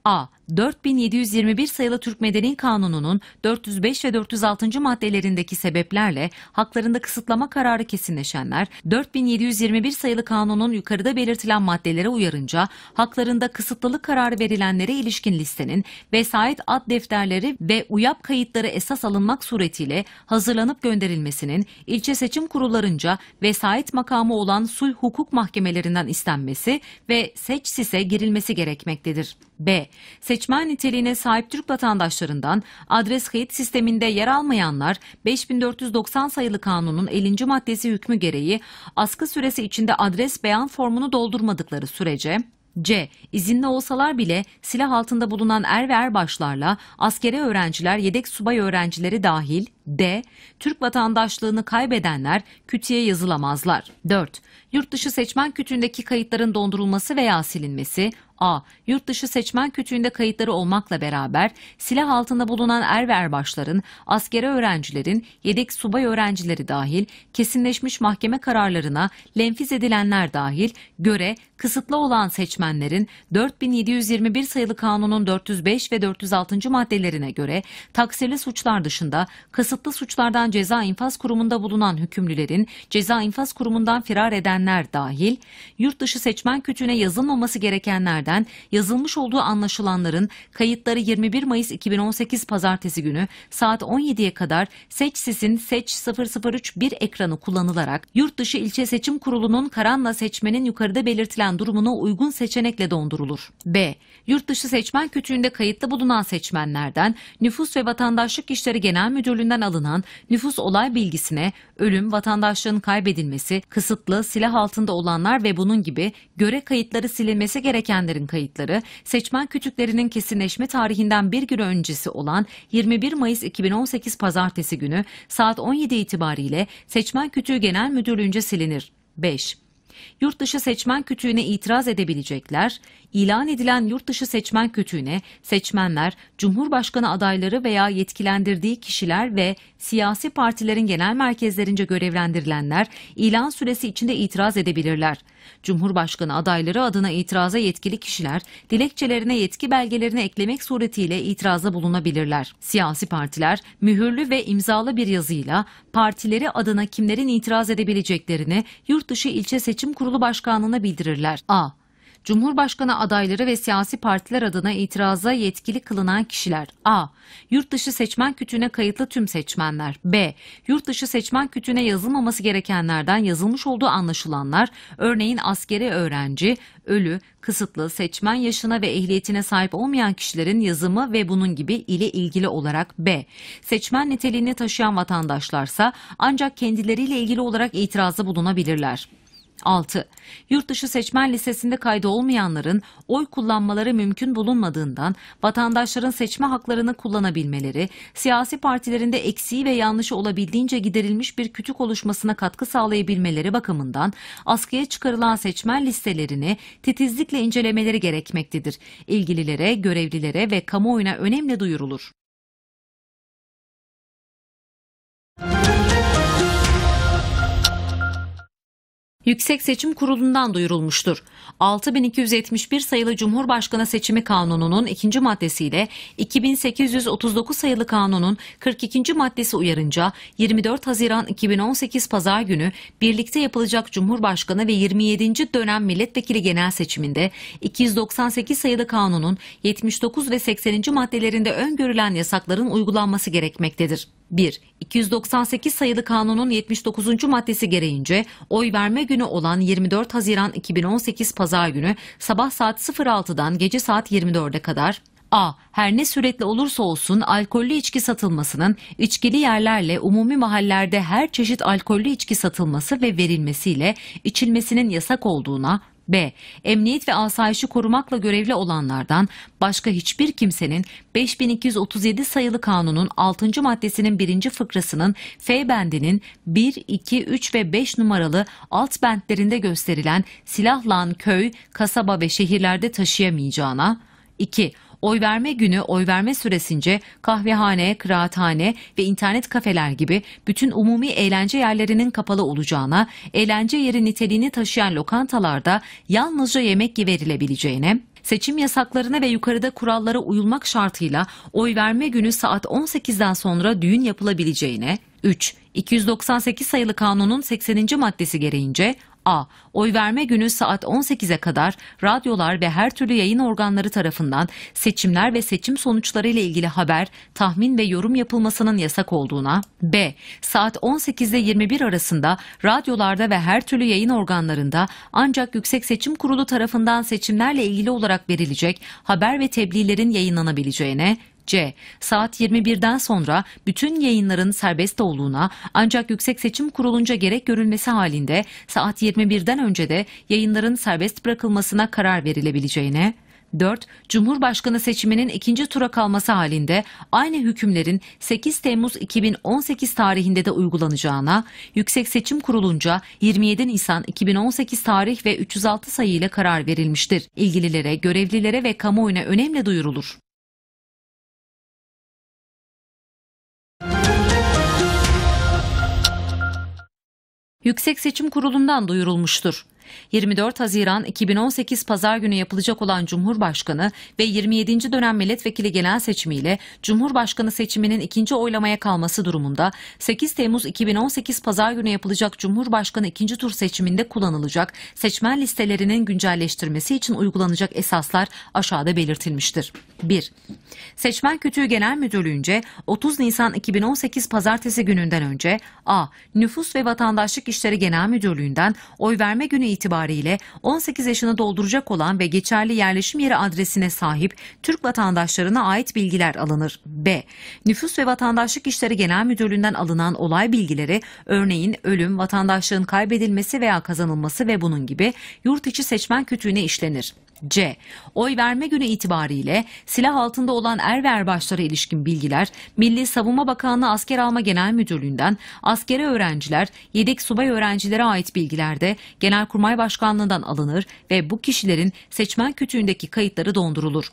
A. 4721 sayılı Türk Medeni Kanunu'nun 405 ve 406. maddelerindeki sebeplerle haklarında kısıtlama kararı kesinleşenler 4721 sayılı kanunun yukarıda belirtilen maddelere uyarınca haklarında kısıtlılık kararı verilenlere ilişkin listenin vesayet ad defterleri ve uyap kayıtları esas alınmak suretiyle hazırlanıp gönderilmesinin ilçe seçim kurullarınca vesayet makamı olan sulh hukuk mahkemelerinden istenmesi ve seçsise girilmesi gerekmektedir. B. Seç seçmen niteliğine sahip Türk vatandaşlarından adres kayıt sisteminde yer almayanlar 5490 sayılı kanunun 50. maddesi hükmü gereği askı süresi içinde adres beyan formunu doldurmadıkları sürece C. İzinli olsalar bile silah altında bulunan er ve erbaşlarla askere öğrenciler, yedek subay öğrencileri dahil D. Türk vatandaşlığını kaybedenler kütüye yazılamazlar. 4. Yurtdışı seçmen kütüğündeki kayıtların dondurulması veya silinmesi. A. Yurt dışı seçmen kütüğünde kayıtları olmakla beraber silah altında bulunan er ve erbaşların, askeri öğrencilerin, yedek subay öğrencileri dahil, kesinleşmiş mahkeme kararlarına lenfiz edilenler dahil, göre kısıtlı olan seçmenlerin 4721 sayılı kanunun 405 ve 406. maddelerine göre taksirli suçlar dışında kısıtlı kasıtlı suçlardan ceza infaz kurumunda bulunan hükümlülerin ceza infaz kurumundan firar edenler dahil, yurt dışı seçmen kütüğüne yazılmaması gerekenlerden yazılmış olduğu anlaşılanların kayıtları 21 Mayıs 2018 pazartesi günü saat 17'ye kadar Seçsis'in Seç 0031 ekranı kullanılarak yurt dışı ilçe seçim kurulunun karanla seçmenin yukarıda belirtilen durumuna uygun seçenekle dondurulur. B. Yurt dışı seçmen kütüğünde kayıtlı bulunan seçmenlerden nüfus ve vatandaşlık işleri genel müdürlüğünden alınan nüfus olay bilgisine ölüm, vatandaşlığın kaybedilmesi, kısıtlı, silah altında olanlar ve bunun gibi göre kayıtları silinmesi gerekenlerin kayıtları, seçmen kütüklerinin kesinleşme tarihinden bir gün öncesi olan 21 Mayıs 2018 pazartesi günü saat 17 itibariyle seçmen kütüğü genel müdürlüğünce silinir. 5. Yurt dışı seçmen kütüğüne itiraz edebilecekler, ilan edilen yurt dışı seçmen kötüğüne, seçmenler, Cumhurbaşkanı adayları veya yetkilendirdiği kişiler ve siyasi partilerin genel merkezlerince görevlendirilenler ilan süresi içinde itiraz edebilirler. Cumhurbaşkanı adayları adına itiraza yetkili kişiler dilekçelerine yetki belgelerini eklemek suretiyle itiraza bulunabilirler. Siyasi partiler mühürlü ve imzalı bir yazıyla partileri adına kimlerin itiraz edebileceklerini yurt dışı ilçe seçim kurulu başkanlığına bildirirler. A. Cumhurbaşkanı adayları ve siyasi partiler adına itiraza yetkili kılınan kişiler A. Yurt dışı seçmen kütüğüne kayıtlı tüm seçmenler B. Yurt dışı seçmen kütüğüne yazılmaması gerekenlerden yazılmış olduğu anlaşılanlar örneğin askeri öğrenci, ölü, kısıtlı, seçmen yaşına ve ehliyetine sahip olmayan kişilerin yazımı ve bunun gibi ile ilgili olarak B. Seçmen niteliğini taşıyan vatandaşlarsa ancak kendileriyle ilgili olarak itirazda bulunabilirler. 6. Yurtdışı seçmen listesinde kaydı olmayanların oy kullanmaları mümkün bulunmadığından vatandaşların seçme haklarını kullanabilmeleri, siyasi partilerinde eksiği ve yanlışı olabildiğince giderilmiş bir kütük oluşmasına katkı sağlayabilmeleri bakımından askıya çıkarılan seçmen listelerini titizlikle incelemeleri gerekmektedir. İlgililere, görevlilere ve kamuoyuna önemli duyurulur. Yüksek Seçim Kurulu'ndan duyurulmuştur. 6271 sayılı Cumhurbaşkanı Seçimi Kanunu'nun 2. maddesiyle 2839 sayılı Kanun'un 42. maddesi uyarınca 24 Haziran 2018 Pazar günü birlikte yapılacak Cumhurbaşkanı ve 27. dönem milletvekili genel seçiminde 298 sayılı Kanun'un 79 ve 80. maddelerinde öngörülen yasakların uygulanması gerekmektedir. 1. 298 sayılı kanunun 79. maddesi gereğince oy verme günü olan 24 Haziran 2018 Pazar günü sabah saat 06'dan gece saat 24'e kadar A. Her ne suretle olursa olsun alkollü içki satılmasının içkili yerlerle umumi mahallerde her çeşit alkollü içki satılması ve verilmesiyle içilmesinin yasak olduğuna B. Emniyet ve asayişi korumakla görevli olanlardan başka hiçbir kimsenin 5237 sayılı kanunun 6. maddesinin 1. fıkrasının F bendinin 1, 2, 3 ve 5 numaralı alt bentlerinde gösterilen silahlan köy, kasaba ve şehirlerde taşıyamayacağına, 2. Oy verme günü oy verme süresince kahvehane, kıraathane ve internet kafeler gibi bütün umumi eğlence yerlerinin kapalı olacağına, eğlence yeri niteliğini taşıyan lokantalarda yalnızca yemek verilebileceğine, seçim yasaklarına ve yukarıda kurallara uyulmak şartıyla oy verme günü saat 18'den sonra düğün yapılabileceğine, 3. 298 sayılı kanunun 80. maddesi gereğince A. Oy verme günü saat 18'e kadar radyolar ve her türlü yayın organları tarafından seçimler ve seçim sonuçları ile ilgili haber, tahmin ve yorum yapılmasının yasak olduğuna. B. Saat 18 ile 21 arasında radyolarda ve her türlü yayın organlarında ancak Yüksek Seçim Kurulu tarafından seçimlerle ilgili olarak verilecek haber ve tebliğlerin yayınlanabileceğine. C. Saat 21'den sonra bütün yayınların serbest olduğuna ancak Yüksek Seçim Kurulunca gerek görülmesi halinde saat 21'den önce de yayınların serbest bırakılmasına karar verilebileceğine, 4. Cumhurbaşkanı seçiminin ikinci tura kalması halinde aynı hükümlerin 8 Temmuz 2018 tarihinde de uygulanacağına, Yüksek Seçim Kurulunca 27 Nisan 2018 tarih ve 306 sayı ile karar verilmiştir. İlgililere, görevlilere ve kamuoyuna önemli duyurulur. Yüksek Seçim Kurulu'ndan duyurulmuştur. 24 Haziran 2018 Pazar günü yapılacak olan Cumhurbaşkanı ve 27. dönem milletvekili genel seçimiyle Cumhurbaşkanı seçiminin ikinci oylamaya kalması durumunda 8 Temmuz 2018 Pazar günü yapılacak Cumhurbaşkanı ikinci tur seçiminde kullanılacak seçmen listelerinin güncelleştirmesi için uygulanacak esaslar aşağıda belirtilmiştir. 1. Seçmen Kütüğü Genel Müdürlüğü'nce 30 Nisan 2018 Pazartesi gününden önce A. Nüfus ve Vatandaşlık İşleri Genel Müdürlüğü'nden oy verme günü itibariyle itibariyle 18 yaşını dolduracak olan ve geçerli yerleşim yeri adresine sahip Türk vatandaşlarına ait bilgiler alınır. B. Nüfus ve Vatandaşlık İşleri Genel Müdürlüğü'nden alınan olay bilgileri örneğin ölüm, vatandaşlığın kaybedilmesi veya kazanılması ve bunun gibi yurt içi seçmen kütüğüne işlenir. C. Oy verme günü itibariyle silah altında olan er ve erbaşlara ilişkin bilgiler Milli Savunma Bakanlığı Asker Alma Genel Müdürlüğü'nden askere öğrenciler, yedek subay öğrencilere ait bilgiler de Genelkurmay Başkanlığı'ndan alınır ve bu kişilerin seçmen kütüğündeki kayıtları dondurulur.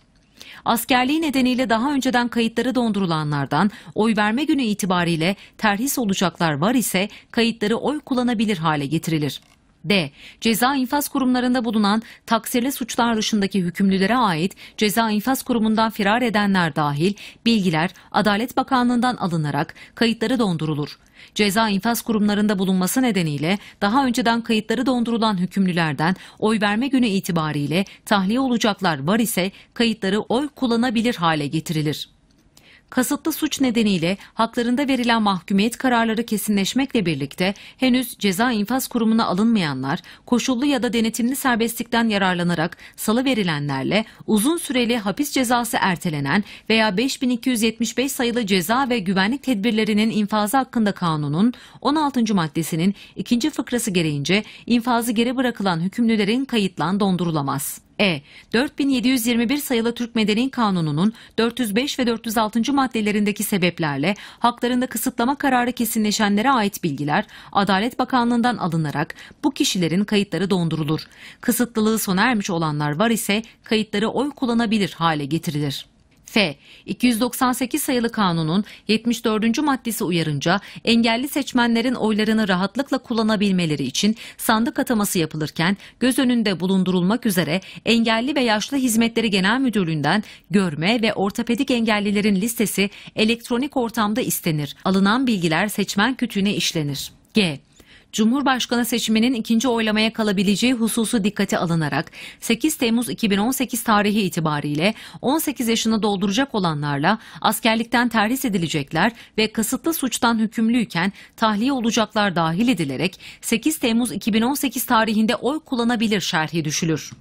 Askerliği nedeniyle daha önceden kayıtları dondurulanlardan oy verme günü itibariyle terhis olacaklar var ise kayıtları oy kullanabilir hale getirilir. D. Ceza infaz kurumlarında bulunan taksirli suçlar dışındaki hükümlülere ait ceza infaz kurumundan firar edenler dahil bilgiler Adalet Bakanlığı'ndan alınarak kayıtları dondurulur. Ceza infaz kurumlarında bulunması nedeniyle daha önceden kayıtları dondurulan hükümlülerden oy verme günü itibariyle tahliye olacaklar var ise kayıtları oy kullanabilir hale getirilir. Kasıtlı suç nedeniyle haklarında verilen mahkumiyet kararları kesinleşmekle birlikte henüz ceza infaz kurumuna alınmayanlar koşullu ya da denetimli serbestlikten yararlanarak salı verilenlerle uzun süreli hapis cezası ertelenen veya 5275 sayılı ceza ve güvenlik tedbirlerinin infazı hakkında kanunun 16. maddesinin 2. fıkrası gereğince infazı geri bırakılan hükümlülerin kayıtlan dondurulamaz. E. 4721 sayılı Türk Medeni Kanunu'nun 405 ve 406. maddelerindeki sebeplerle haklarında kısıtlama kararı kesinleşenlere ait bilgiler Adalet Bakanlığı'ndan alınarak bu kişilerin kayıtları dondurulur. Kısıtlılığı sona ermiş olanlar var ise kayıtları oy kullanabilir hale getirilir. F. 298 sayılı kanunun 74. maddesi uyarınca engelli seçmenlerin oylarını rahatlıkla kullanabilmeleri için sandık ataması yapılırken göz önünde bulundurulmak üzere Engelli ve Yaşlı Hizmetleri Genel Müdürlüğü'nden görme ve ortopedik engellilerin listesi elektronik ortamda istenir. Alınan bilgiler seçmen kütüğüne işlenir. G. Cumhurbaşkanı seçiminin ikinci oylamaya kalabileceği hususu dikkate alınarak 8 Temmuz 2018 tarihi itibariyle 18 yaşını dolduracak olanlarla askerlikten terhis edilecekler ve kasıtlı suçtan hükümlüyken tahliye olacaklar dahil edilerek 8 Temmuz 2018 tarihinde oy kullanabilir şerhi düşülür.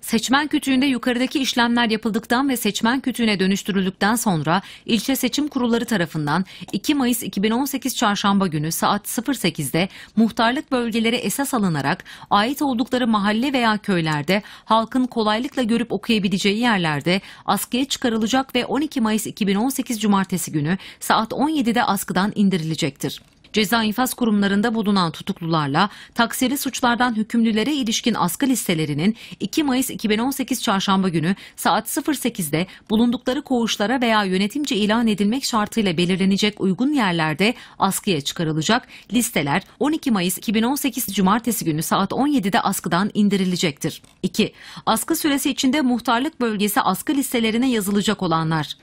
Seçmen kütüğünde yukarıdaki işlemler yapıldıktan ve seçmen kütüğüne dönüştürüldükten sonra ilçe seçim kurulları tarafından 2 Mayıs 2018 çarşamba günü saat 08'de muhtarlık bölgeleri esas alınarak ait oldukları mahalle veya köylerde halkın kolaylıkla görüp okuyabileceği yerlerde askıya çıkarılacak ve 12 Mayıs 2018 cumartesi günü saat 17'de askıdan indirilecektir. Ceza infaz kurumlarında bulunan tutuklularla taksiri suçlardan hükümlülere ilişkin askı listelerinin 2 Mayıs 2018 çarşamba günü saat 08'de bulundukları koğuşlara veya yönetimce ilan edilmek şartıyla belirlenecek uygun yerlerde askıya çıkarılacak. Listeler 12 Mayıs 2018 cumartesi günü saat 17'de askıdan indirilecektir. 2. Askı süresi içinde muhtarlık bölgesi askı listelerine yazılacak olanlar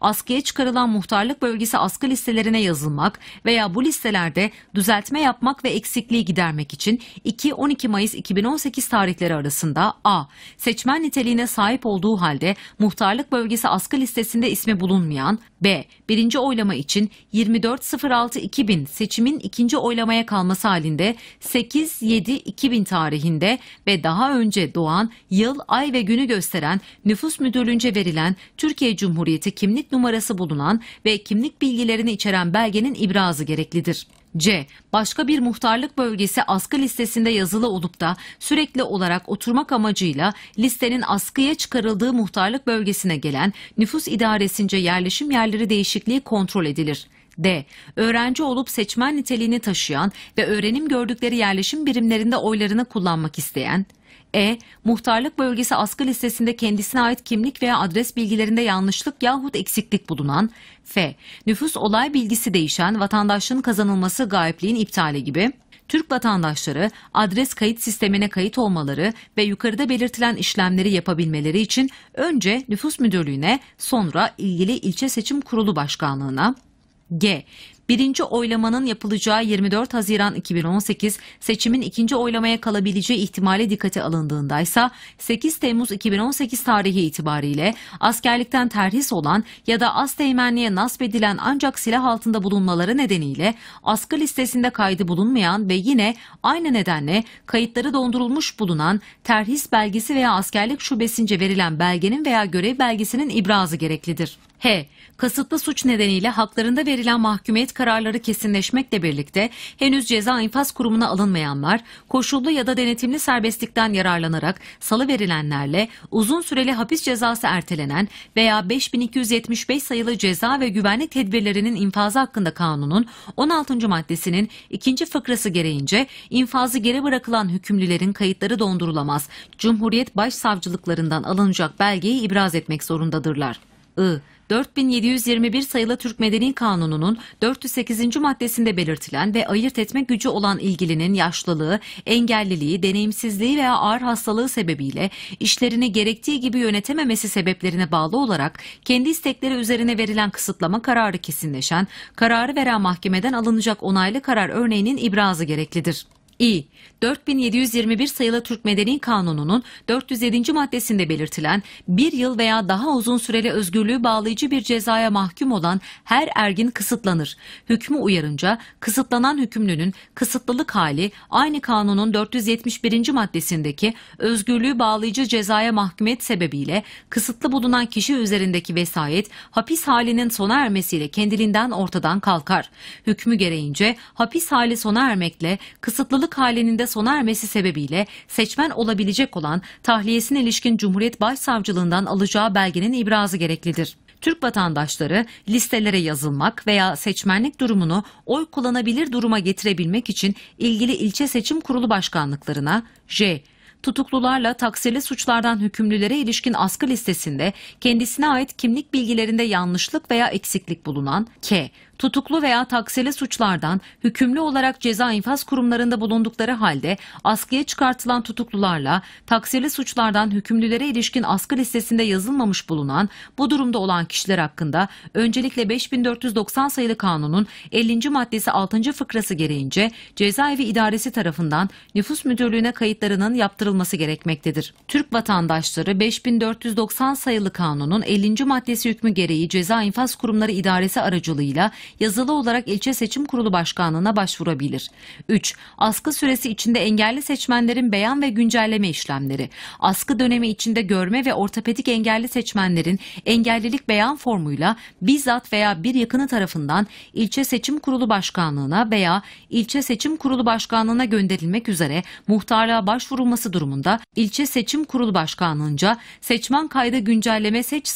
Askıya çıkarılan muhtarlık bölgesi askı listelerine yazılmak veya bu listelerde düzeltme yapmak ve eksikliği gidermek için 2-12 Mayıs 2018 tarihleri arasında a. Seçmen niteliğine sahip olduğu halde muhtarlık bölgesi askı listesinde ismi bulunmayan, B. Birinci oylama için 24.06.2000 seçimin ikinci oylamaya kalması halinde 8.7.2000 tarihinde ve daha önce doğan yıl, ay ve günü gösteren nüfus müdürlüğünce verilen Türkiye Cumhuriyeti kimlik numarası bulunan ve kimlik bilgilerini içeren belgenin ibrazı gereklidir. C. Başka bir muhtarlık bölgesi askı listesinde yazılı olup da sürekli olarak oturmak amacıyla listenin askıya çıkarıldığı muhtarlık bölgesine gelen nüfus idaresince yerleşim yerleri değişikliği kontrol edilir. D. Öğrenci olup seçmen niteliğini taşıyan ve öğrenim gördükleri yerleşim birimlerinde oylarını kullanmak isteyen, e. Muhtarlık bölgesi askı listesinde kendisine ait kimlik veya adres bilgilerinde yanlışlık yahut eksiklik bulunan. F. Nüfus olay bilgisi değişen vatandaşın kazanılması gaypliğin iptali gibi. Türk vatandaşları adres kayıt sistemine kayıt olmaları ve yukarıda belirtilen işlemleri yapabilmeleri için önce nüfus müdürlüğüne sonra ilgili ilçe seçim kurulu başkanlığına G. Birinci oylamanın yapılacağı 24 Haziran 2018 seçimin ikinci oylamaya kalabileceği ihtimali dikkate alındığında ise 8 Temmuz 2018 tarihi itibariyle askerlikten terhis olan ya da az teğmenliğe nasp edilen ancak silah altında bulunmaları nedeniyle askı listesinde kaydı bulunmayan ve yine aynı nedenle kayıtları dondurulmuş bulunan terhis belgesi veya askerlik şubesince verilen belgenin veya görev belgesinin ibrazı gereklidir. H kasıtlı suç nedeniyle haklarında verilen mahkumiyet kararları kesinleşmekle birlikte henüz ceza infaz kurumuna alınmayanlar koşullu ya da denetimli serbestlikten yararlanarak salı verilenlerle uzun süreli hapis cezası ertelenen veya 5275 sayılı ceza ve güvenlik tedbirlerinin infazı hakkında kanunun 16. maddesinin 2. fıkrası gereğince infazı geri bırakılan hükümlülerin kayıtları dondurulamaz. Cumhuriyet Başsavcılıklarından alınacak belgeyi ibraz etmek zorundadırlar. I. 4721 sayılı Türk Medeni Kanunu'nun 408. maddesinde belirtilen ve ayırt etme gücü olan ilgilinin yaşlılığı, engelliliği, deneyimsizliği veya ağır hastalığı sebebiyle işlerini gerektiği gibi yönetememesi sebeplerine bağlı olarak kendi istekleri üzerine verilen kısıtlama kararı kesinleşen, kararı veren mahkemeden alınacak onaylı karar örneğinin ibrazı gereklidir. İ. 4721 sayılı Türk Medeni Kanunu'nun 407. maddesinde belirtilen bir yıl veya daha uzun süreli özgürlüğü bağlayıcı bir cezaya mahkum olan her ergin kısıtlanır. Hükmü uyarınca kısıtlanan hükümlünün kısıtlılık hali aynı kanunun 471. maddesindeki özgürlüğü bağlayıcı cezaya mahkumiyet sebebiyle kısıtlı bulunan kişi üzerindeki vesayet hapis halinin sona ermesiyle kendiliğinden ortadan kalkar. Hükmü gereğince hapis hali sona ermekle kısıtlılık bakanlık halinde sona ermesi sebebiyle seçmen olabilecek olan tahliyesine ilişkin Cumhuriyet Başsavcılığından alacağı belgenin ibrazı gereklidir. Türk vatandaşları listelere yazılmak veya seçmenlik durumunu oy kullanabilir duruma getirebilmek için ilgili ilçe seçim kurulu başkanlıklarına J tutuklularla taksirli suçlardan hükümlülere ilişkin askı listesinde kendisine ait kimlik bilgilerinde yanlışlık veya eksiklik bulunan K tutuklu veya taksili suçlardan hükümlü olarak ceza infaz kurumlarında bulundukları halde askıya çıkartılan tutuklularla taksili suçlardan hükümlülere ilişkin askı listesinde yazılmamış bulunan bu durumda olan kişiler hakkında öncelikle 5490 sayılı kanunun 50. maddesi 6. fıkrası gereğince cezaevi idaresi tarafından nüfus müdürlüğüne kayıtlarının yaptırılması gerekmektedir. Türk vatandaşları 5490 sayılı kanunun 50. maddesi hükmü gereği ceza infaz kurumları idaresi aracılığıyla yazılı olarak ilçe seçim kurulu başkanlığına başvurabilir. 3. Askı süresi içinde engelli seçmenlerin beyan ve güncelleme işlemleri. Askı dönemi içinde görme ve ortopedik engelli seçmenlerin engellilik beyan formuyla bizzat veya bir yakını tarafından ilçe seçim kurulu başkanlığına veya ilçe seçim kurulu başkanlığına gönderilmek üzere muhtarlığa başvurulması durumunda ilçe seçim kurulu başkanlığınca seçmen kaydı güncelleme seç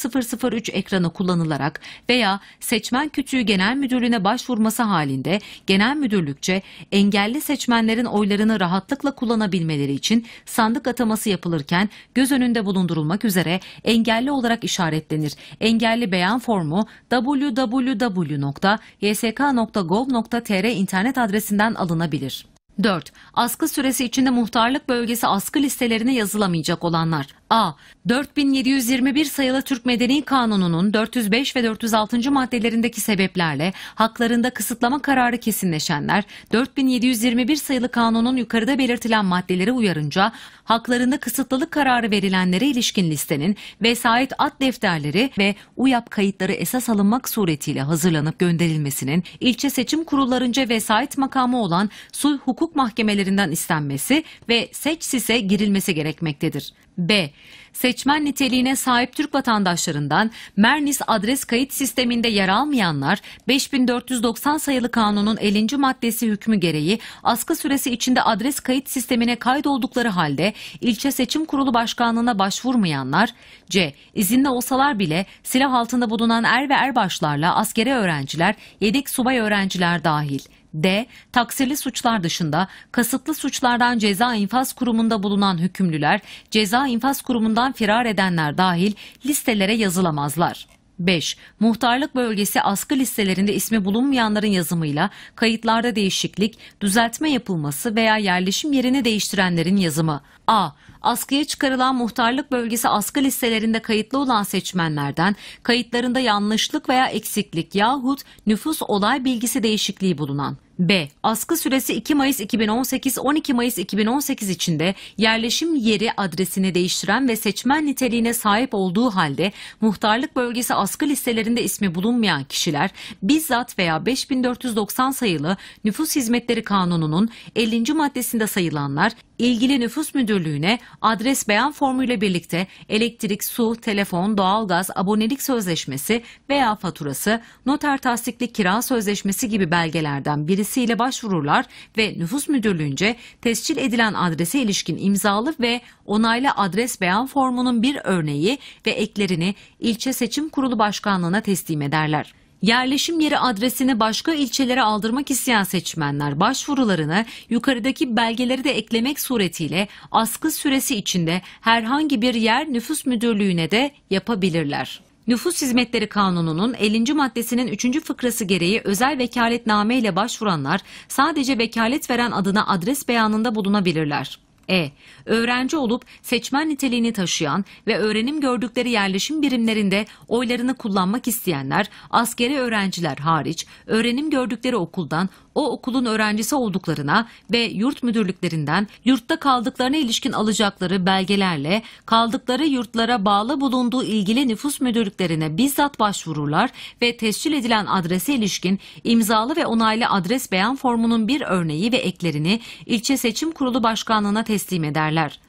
003 ekranı kullanılarak veya seçmen kütüğü genel Müdürlüğü'ne başvurması halinde genel müdürlükçe engelli seçmenlerin oylarını rahatlıkla kullanabilmeleri için sandık ataması yapılırken göz önünde bulundurulmak üzere engelli olarak işaretlenir. Engelli beyan formu www.ysk.gov.tr internet adresinden alınabilir. 4. Askı süresi içinde muhtarlık bölgesi askı listelerine yazılamayacak olanlar. A. 4721 sayılı Türk Medeni Kanunu'nun 405 ve 406. maddelerindeki sebeplerle haklarında kısıtlama kararı kesinleşenler 4721 sayılı kanunun yukarıda belirtilen maddeleri uyarınca haklarında kısıtlılık kararı verilenlere ilişkin listenin vesayet ad defterleri ve UYAP kayıtları esas alınmak suretiyle hazırlanıp gönderilmesinin ilçe seçim kurullarınca vesayet makamı olan sulh hukuk mahkemelerinden istenmesi ve seçsise girilmesi gerekmektedir. B. Seçmen niteliğine sahip Türk vatandaşlarından Mernis adres kayıt sisteminde yer almayanlar 5490 sayılı kanunun 50. maddesi hükmü gereği askı süresi içinde adres kayıt sistemine kaydoldukları halde ilçe seçim kurulu başkanlığına başvurmayanlar C. İzinli olsalar bile silah altında bulunan er ve erbaşlarla askere öğrenciler, yedek subay öğrenciler dahil. D. Taksirli suçlar dışında kasıtlı suçlardan ceza infaz kurumunda bulunan hükümlüler, ceza infaz kurumundan firar edenler dahil listelere yazılamazlar. 5. Muhtarlık bölgesi askı listelerinde ismi bulunmayanların yazımıyla kayıtlarda değişiklik, düzeltme yapılması veya yerleşim yerini değiştirenlerin yazımı. A askıya çıkarılan muhtarlık bölgesi askı listelerinde kayıtlı olan seçmenlerden kayıtlarında yanlışlık veya eksiklik yahut nüfus olay bilgisi değişikliği bulunan B. Askı süresi 2 Mayıs 2018-12 Mayıs 2018 içinde yerleşim yeri adresini değiştiren ve seçmen niteliğine sahip olduğu halde muhtarlık bölgesi askı listelerinde ismi bulunmayan kişiler bizzat veya 5490 sayılı Nüfus Hizmetleri Kanunu'nun 50. maddesinde sayılanlar ilgili nüfus müdürlüğüne adres beyan formuyla birlikte elektrik, su, telefon, doğalgaz, abonelik sözleşmesi veya faturası, noter tasdikli kira sözleşmesi gibi belgelerden biri belgesiyle başvururlar ve nüfus müdürlüğünce tescil edilen adrese ilişkin imzalı ve onaylı adres beyan formunun bir örneği ve eklerini ilçe seçim kurulu başkanlığına teslim ederler. Yerleşim yeri adresini başka ilçelere aldırmak isteyen seçmenler başvurularını yukarıdaki belgeleri de eklemek suretiyle askı süresi içinde herhangi bir yer nüfus müdürlüğüne de yapabilirler. Nüfus Hizmetleri Kanunu'nun 50. maddesinin 3. fıkrası gereği özel vekaletname ile başvuranlar sadece vekalet veren adına adres beyanında bulunabilirler. E. Öğrenci olup seçmen niteliğini taşıyan ve öğrenim gördükleri yerleşim birimlerinde oylarını kullanmak isteyenler, askeri öğrenciler hariç öğrenim gördükleri okuldan o okulun öğrencisi olduklarına ve yurt müdürlüklerinden yurtta kaldıklarına ilişkin alacakları belgelerle kaldıkları yurtlara bağlı bulunduğu ilgili nüfus müdürlüklerine bizzat başvururlar ve tescil edilen adrese ilişkin imzalı ve onaylı adres beyan formunun bir örneği ve eklerini ilçe seçim kurulu başkanlığına teslim ederler.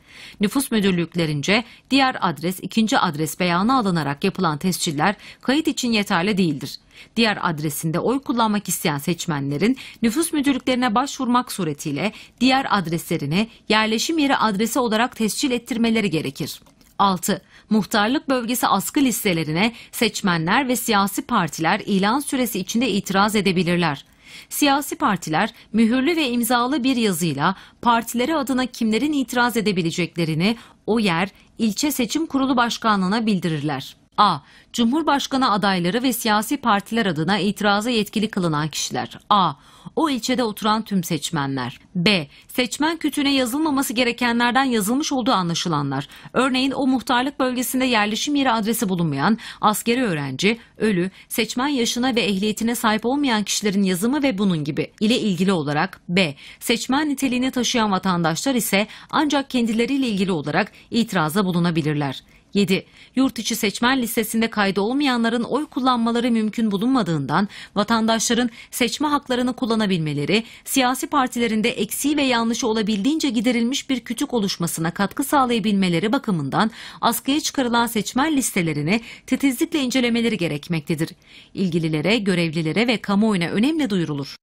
Nüfus müdürlüklerince diğer adres ikinci adres beyanı alınarak yapılan tesciller kayıt için yeterli değildir. Diğer adresinde oy kullanmak isteyen seçmenlerin nüfus müdürlüklerine başvurmak suretiyle diğer adreslerini yerleşim yeri adresi olarak tescil ettirmeleri gerekir. 6. Muhtarlık bölgesi askı listelerine seçmenler ve siyasi partiler ilan süresi içinde itiraz edebilirler. Siyasi partiler mühürlü ve imzalı bir yazıyla partileri adına kimlerin itiraz edebileceklerini o yer ilçe seçim kurulu başkanlığına bildirirler. A. Cumhurbaşkanı adayları ve siyasi partiler adına itirazı yetkili kılınan kişiler. A. O ilçede oturan tüm seçmenler. B. Seçmen kütüğüne yazılmaması gerekenlerden yazılmış olduğu anlaşılanlar. Örneğin o muhtarlık bölgesinde yerleşim yeri adresi bulunmayan, askeri öğrenci, ölü, seçmen yaşına ve ehliyetine sahip olmayan kişilerin yazımı ve bunun gibi ile ilgili olarak B. Seçmen niteliğini taşıyan vatandaşlar ise ancak kendileriyle ilgili olarak itiraza bulunabilirler. 7. Yurt içi seçmen listesinde kaydı olmayanların oy kullanmaları mümkün bulunmadığından vatandaşların seçme haklarını kullanabilmeleri, siyasi partilerinde eksiği ve yanlışı olabildiğince giderilmiş bir kütük oluşmasına katkı sağlayabilmeleri bakımından askıya çıkarılan seçmen listelerini titizlikle incelemeleri gerekmektedir. İlgililere, görevlilere ve kamuoyuna önemli duyurulur.